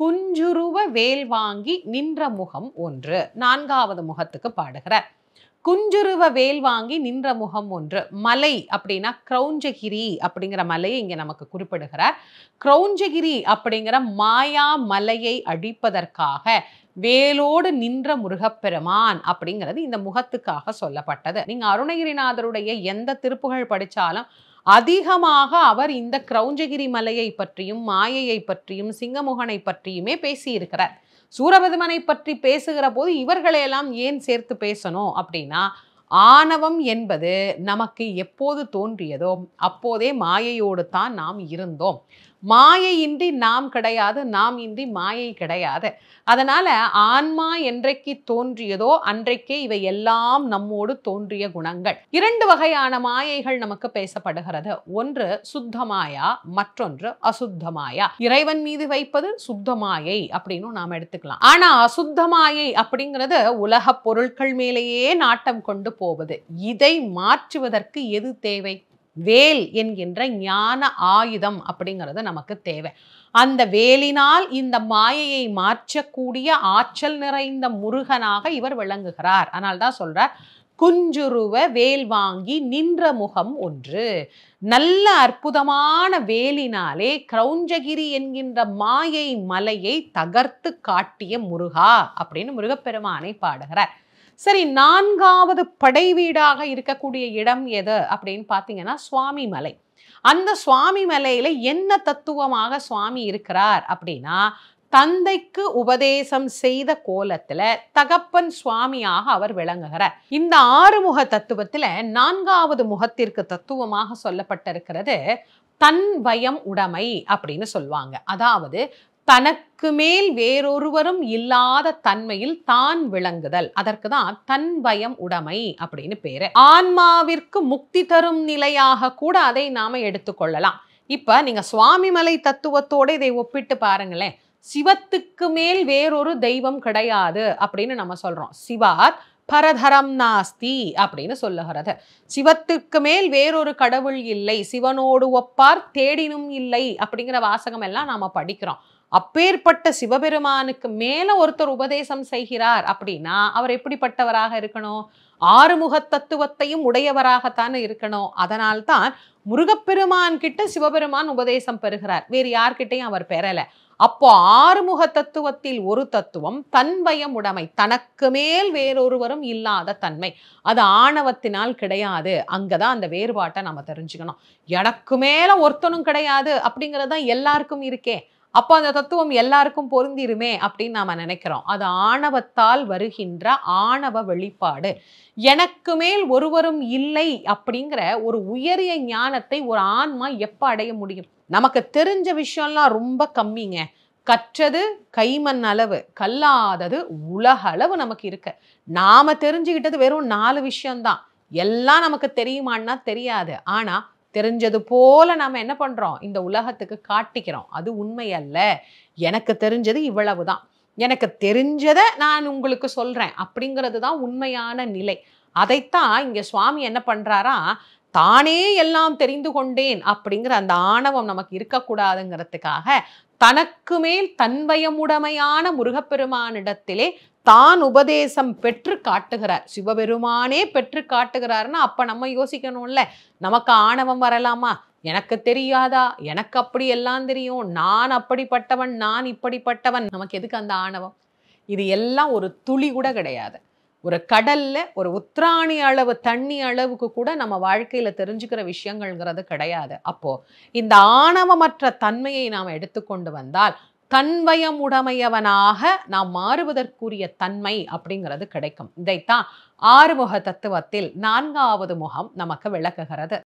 குஞ்சுருவ வேல் வாங்கி நின்ற முகம் ஒன்று நான்காவது முகத்துக்கு பாடுகிறார் குஞ்சுருவ வேல் வாங்கி நின்ற முகம் ஒன்று மலை அப்படின்னா கிரௌஞ்சகிரி அப்படிங்கிற மலையை இங்கே நமக்கு குறிப்பிடுகிறார் கிரௌஞ்சகிரி அப்படிங்கிற மாயா மலையை அழிப்பதற்காக வேலோடு நின்ற முருகப்பெருமான் அப்படிங்கிறது இந்த முகத்துக்காக சொல்லப்பட்டது நீங்கள் அருணகிரிநாதருடைய எந்த திருப்புகள் படித்தாலும் அதிகமாக அவர் இந்த கிரௌஞ்சகிரி மலையை பற்றியும் மாயையை பற்றியும் சிங்கமுகனை பற்றியுமே பேசியிருக்கிறார் சூரபதுமனை பற்றி பேசுகிற போது இவர்களையெல்லாம் ஏன் சேர்த்து பேசணும் அப்படின்னா ஆணவம் என்பது நமக்கு எப்போது தோன்றியதோ அப்போதே மாயையோடு தான் நாம் இருந்தோம் மாயையின்றி நாம் கிடையாது நாம் இன்றி மாயை கிடையாது அதனால் ஆன்மா என்றைக்கு தோன்றியதோ அன்றைக்கே இவை எல்லாம் நம்மோடு தோன்றிய குணங்கள் இரண்டு வகையான மாயைகள் நமக்கு பேசப்படுகிறது ஒன்று சுத்தமாயா மற்றொன்று அசுத்தமாயா இறைவன் மீது வைப்பது சுத்தமாயை அப்படின்னு நாம் எடுத்துக்கலாம் ஆனா அசுத்தமாயை அப்படிங்கிறது உலக பொருட்கள் மேலேயே நாட்டம் கொண்டு போவது இதை மாற்றுவதற்கு எது தேவை வேல் என்கின்ற ஞான ஆயுதம் அப்படிங்கிறது நமக்கு தேவை அந்த வேலினால் இந்த மாயையை மாற்றக்கூடிய ஆற்றல் நிறைந்த முருகனாக இவர் விளங்குகிறார் அதனால்தான் தான் சொல்கிறார் குஞ்சுருவ வேல் வாங்கி நின்ற முகம் ஒன்று நல்ல அற்புதமான வேலினாலே கிரௌஞ்சகிரி என்கின்ற மாயை மலையை தகர்த்து காட்டிய முருகா அப்படின்னு முருகப்பெருமானை பாடுகிறார் சரி நான்காவது படை வீடாக இருக்கக்கூடிய இடம் எது அப்படின்னு பார்த்தீங்கன்னா சுவாமி மலை அந்த சுவாமி மலையில என்ன தத்துவமாக சுவாமி இருக்கிறார் அப்படின்னா தந்தைக்கு உபதேசம் செய்த கோலத்துல தகப்பன் சுவாமியாக அவர் விளங்குகிறார் இந்த ஆறுமுக தத்துவத்துல நான்காவது முகத்திற்கு தத்துவமாக சொல்லப்பட்டிருக்கிறது தன் பயம் உடைமை அப்படின்னு சொல்லுவாங்க அதாவது தனக்கு மேல் வேறொருவரும் இல்லாத தன்மையில் தான் விளங்குதல் அதற்கு தான் தன் பயம் உடைமை அப்படின்னு பேரு ஆன்மாவிற்கு முக்தி தரும் நிலையாக கூட அதை நாம எடுத்துக்கொள்ளலாம் இப்ப நீங்க சுவாமிமலை தத்துவத்தோட இதை ஒப்பிட்டு பாருங்களேன் சிவத்துக்கு மேல் வேறொரு தெய்வம் கிடையாது அப்படின்னு நம்ம சொல்றோம் சிவார் பரதரம் நாஸ்தி அப்படின்னு சொல்லுகிறது சிவத்துக்கு மேல் வேறொரு கடவுள் இல்லை சிவனோடு ஒப்பார் தேடினும் இல்லை அப்படிங்கிற வாசகம் எல்லாம் நாம படிக்கிறோம் அப்பேற்பட்ட சிவபெருமானுக்கு மேலே ஒருத்தர் உபதேசம் செய்கிறார் அப்படின்னா அவர் எப்படிப்பட்டவராக இருக்கணும் ஆறுமுக தத்துவத்தையும் உடையவராகத்தான் இருக்கணும் அதனால்தான் முருகப்பெருமான் கிட்ட சிவபெருமான் உபதேசம் பெறுகிறார் வேறு யார்கிட்டையும் அவர் பெறல அப்போ ஆறுமுக தத்துவத்தில் ஒரு தத்துவம் தன்வயம் உடைமை தனக்கு மேல் வேறொருவரும் இல்லாத தன்மை அது ஆணவத்தினால் கிடையாது அங்கதான் அந்த வேறுபாட்டை நம்ம தெரிஞ்சுக்கணும் எனக்கு மேல ஒருத்தனும் கிடையாது அப்படிங்கிறது தான் எல்லாருக்கும் இருக்கே அப்போ அந்த தத்துவம் எல்லாருக்கும் பொருந்திருமே அப்படின்னு நாம் நினைக்கிறோம் அது ஆணவத்தால் வருகின்ற ஆணவ வெளிப்பாடு எனக்கு மேல் ஒருவரும் இல்லை அப்படிங்கிற ஒரு உயரிய ஞானத்தை ஒரு ஆன்மா எப்போ அடைய முடியும் நமக்கு தெரிஞ்ச விஷயம்லாம் ரொம்ப கம்மிங்க கற்றது கைமண் அளவு கல்லாதது உலக அளவு நமக்கு இருக்கு நாம தெரிஞ்சுக்கிட்டது வெறும் நாலு விஷயம்தான் எல்லாம் நமக்கு தெரியுமான்னா தெரியாது ஆனால் தெரிஞ்சது போல நாம் என்ன பண்ணுறோம் இந்த உலகத்துக்கு காட்டிக்கிறோம் அது உண்மை அல்ல எனக்கு தெரிஞ்சது இவ்வளவு தான் எனக்கு தெரிஞ்சதை நான் உங்களுக்கு சொல்கிறேன் அப்படிங்கிறது தான் உண்மையான நிலை அதைத்தான் இங்கே சுவாமி என்ன பண்ணுறாரா தானே எல்லாம் தெரிந்து கொண்டேன் அப்படிங்கிற அந்த ஆணவம் நமக்கு இருக்கக்கூடாதுங்கிறதுக்காக தனக்கு மேல் தன்வயமுடைமையான முருகப்பெருமானிடத்திலே தான் உபதேசம் பெற்று காட்டுகிறார் சிவபெருமானே பெற்று காட்டுகிறாருன்னா அப்ப நம்ம யோசிக்கணும்ல நமக்கு ஆணவம் வரலாமா எனக்கு தெரியாதா எனக்கு அப்படி எல்லாம் தெரியும் நான் அப்படிப்பட்டவன் நான் இப்படிப்பட்டவன் நமக்கு எதுக்கு அந்த ஆணவம் இது எல்லாம் ஒரு துளி கூட கிடையாது ஒரு கடல்ல ஒரு உத்ராணி அளவு தண்ணி அளவுக்கு கூட நம்ம வாழ்க்கையில தெரிஞ்சுக்கிற விஷயங்கள்ங்கிறது கிடையாது அப்போ இந்த ஆணவமற்ற தன்மையை நாம் எடுத்துக்கொண்டு வந்தால் தன்வயம் உடமையவனாக நாம் மாறுவதற்குரிய தன்மை அப்படிங்கிறது கிடைக்கும் இதைத்தான் ஆறுமுக தத்துவத்தில் நான்காவது முகம் நமக்கு விளக்குகிறது